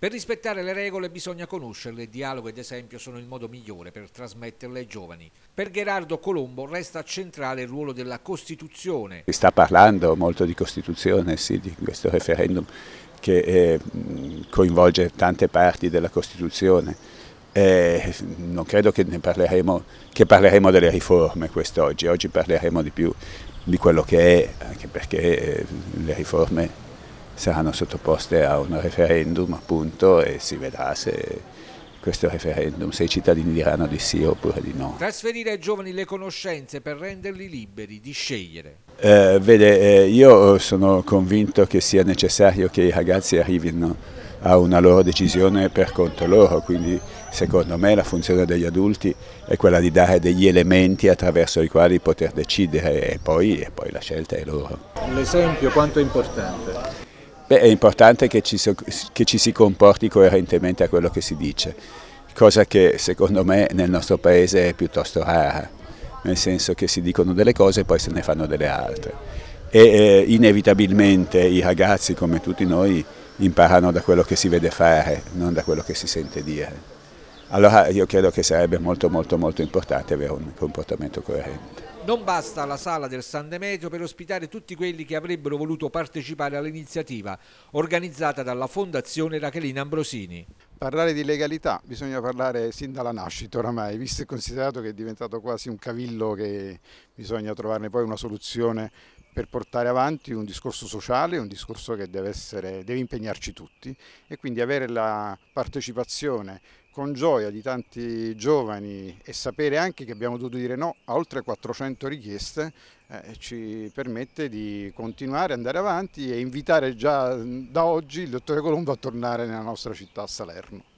Per rispettare le regole bisogna conoscerle, dialogo ed esempio sono il modo migliore per trasmetterle ai giovani. Per Gerardo Colombo resta centrale il ruolo della Costituzione. Si sta parlando molto di Costituzione, sì, di questo referendum che eh, coinvolge tante parti della Costituzione. Eh, non credo che, parleremo, che parleremo delle riforme quest'oggi, oggi parleremo di più di quello che è, anche perché eh, le riforme saranno sottoposte a un referendum appunto e si vedrà se questo referendum, se i cittadini diranno di sì oppure di no. Trasferire ai giovani le conoscenze per renderli liberi di scegliere. Eh, vede, eh, io sono convinto che sia necessario che i ragazzi arrivino a una loro decisione per conto loro, quindi secondo me la funzione degli adulti è quella di dare degli elementi attraverso i quali poter decidere e poi, e poi la scelta è loro. L'esempio quanto è importante? Beh, è importante che ci, so, che ci si comporti coerentemente a quello che si dice, cosa che secondo me nel nostro paese è piuttosto rara, nel senso che si dicono delle cose e poi se ne fanno delle altre. E eh, inevitabilmente i ragazzi, come tutti noi, imparano da quello che si vede fare, non da quello che si sente dire. Allora io credo che sarebbe molto molto molto importante avere un comportamento coerente. Non basta la sala del San Demetrio per ospitare tutti quelli che avrebbero voluto partecipare all'iniziativa organizzata dalla Fondazione Rachelina Ambrosini. Parlare di legalità bisogna parlare sin dalla nascita oramai, visto e considerato che è diventato quasi un cavillo che bisogna trovarne poi una soluzione per portare avanti un discorso sociale, un discorso che deve, essere, deve impegnarci tutti e quindi avere la partecipazione con gioia di tanti giovani e sapere anche che abbiamo dovuto dire no a oltre 400 richieste eh, ci permette di continuare, andare avanti e invitare già da oggi il dottore Colombo a tornare nella nostra città a Salerno.